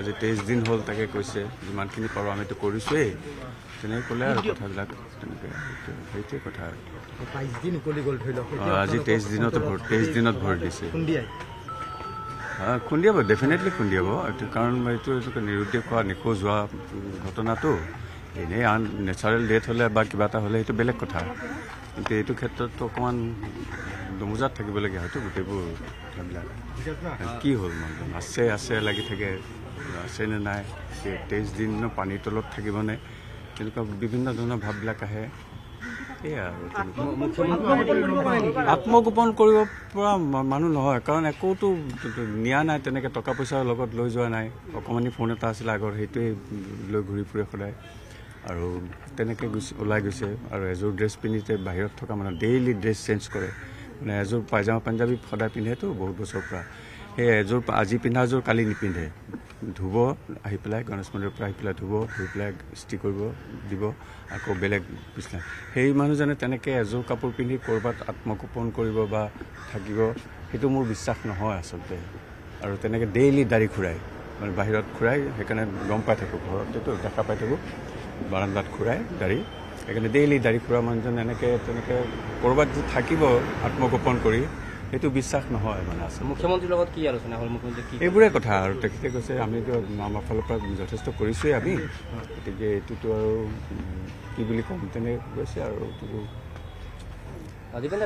আজি তেইছ দিন হ'ল তাকে কৈছে যিমানখিনি পাৰোঁ আমিতো কৰিছোঁৱেই তেনেকৈ ক'লে আৰু কথাবিলাক তেনেকৈ সেইটোৱে কথা আৰু আজি তেইছ দিনতে তেইছ দিনত ভৰি দিছে খুন্দিয়াব ডেফিনেটলি খুন্দিয়াব এইটো কাৰণ এইটো এইটোকে নিৰুদ্দেশ হোৱা নিখোজ হোৱা ঘটনাটো এনেই আন নেচাৰেল ডেথ হ'লে বা কিবা এটা হ'লে সেইটো বেলেগ কথা কিন্তু এইটো ক্ষেত্ৰততো অকণমান দুমোজাত থাকিবলগীয়া হয়তো গোটেইবোৰ কথাবিলাক কি হ'ল মানুহজন আছে আছে লাগি থাকে আছেনে নাই সেই তেইছ দিন পানীৰ তলত থাকিবনে তেনেকুৱা বিভিন্ন ধৰণৰ ভাৱবিলাক আহে আত্মগোপন কৰিব পৰা মানুহ নহয় কাৰণ একোতো নিয়া নাই তেনেকৈ টকা পইচাৰ লগত লৈ যোৱা নাই অকণমানি ফোন এটা আছিলে আগৰ সেইটোৱে লৈ ঘূৰি ফুৰে সদায় আৰু তেনেকৈ গুচি ওলাই গৈছে আৰু এযোৰ ড্ৰেছ পিন্ধিতে বাহিৰত থকা মানুহ ডেইলি ড্ৰেছ চেঞ্জ কৰে মানে এযোৰ পাইজামা পাঞ্জাবী সদায় পিন্ধেতো বহুত বছৰৰ পৰা সেই এযোৰ আজি পিন্ধাযোৰ কালি নিপিন্ধে ধুব আহি পেলাই গণেশ মন্দিৰৰ পৰা আহি পেলাই ধুব ধুই পেলাই ইস্তি কৰিব দিব আকৌ বেলেগ পিছলাই সেই মানুহজনে তেনেকৈ এযোৰ কাপোৰ পিন্ধি ক'ৰবাত আত্মগোপন কৰিব বা থাকিব সেইটো মোৰ বিশ্বাস নহয় আচলতে আৰু তেনেকৈ ডেইলি দাড়ি খুৰাই মানে বাহিৰত খুৰাই সেইকাৰণে গম পাই থাকোঁ ঘৰতেতো দেখা পাই থাকোঁ বাৰান্দাত খুৰাই দাড়ি সেইকাৰণে ডেইলি দাড়ি খুৰা মানুহজন এনেকৈ তেনেকৈ ক'ৰবাত থাকিব আত্মগোপন কৰি সেইটো বিশ্বাস নহয় মানে আছে মুখ্যমন্ত্ৰীৰ লগত কি আলোচনা হ'ল মুখ্যমন্ত্ৰী এইবোৰে কথা আৰু তেখেতে কৈছে আমিতো আমাৰ ফালৰ পৰা যথেষ্ট কৰিছোঁৱেই আমি গতিকে এইটোতো আৰু কি বুলি ক'ম তেনেকৈ কৈছে আৰু এইটো এইটো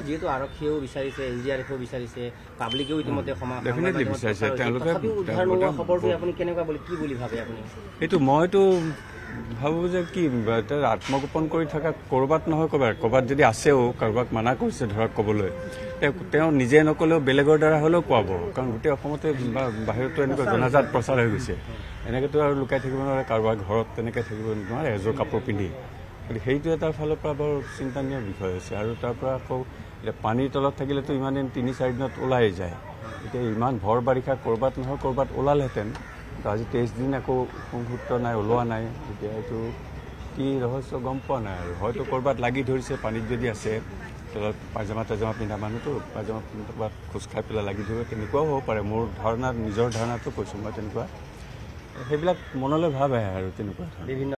মইতো ভাবো যে কি আত্মগোপন কৰি থকা ক'ৰবাত নহয় ক'ৰবাত ক'ৰবাত যদি আছেও কাৰোবাক মানা কৰিছে ধৰক ক'বলৈ তেওঁ নিজে নক'লেও বেলেগৰ দ্বাৰা হ'লেও কোৱাব কাৰণ গোটেই অসমতে বাহিৰতো এনেকুৱা জনাজাত প্ৰচাৰ হৈ গৈছে এনেকেতো আৰু লুকাই থাকিব নোৱাৰে কাৰোবাৰ ঘৰত তেনেকৈ থাকিব নোৱাৰে এযোৰ কাপোৰ পিন্ধি গতিকে সেইটো এটা ফালৰ পৰা বৰ চিন্তনীয় বিষয় হৈছে আৰু তাৰ পৰা আকৌ এতিয়া পানীৰ তলত থাকিলেতো ইমান দিন তিনি চাৰিদিনত ওলাই যায় এতিয়া ইমান ভৰ বাৰিষা ক'ৰবাত নহয় ক'ৰবাত ওলালহেঁতেন তো আজি তেইছ দিন আকৌ সংসূত্ৰ নাই ওলোৱা নাই এতিয়া এইটো কি ৰহস্য গম পোৱা নাই আৰু হয়তো ক'ৰবাত লাগি ধৰিছে পানীত যদি আছে তলত পাইজামা তাইজামা পিন্ধা মানুহটো পাইজামা খোজ খাই পেলাই লাগি ধৰিব তেনেকুৱাও হ'ব পাৰে মোৰ ধাৰণা নিজৰ ধাৰণাটো কৈছোঁ মই তেনেকুৱা সেইবিলাক মনলৈ ভাৱ আহে আৰু তেনেকুৱা বিভিন্ন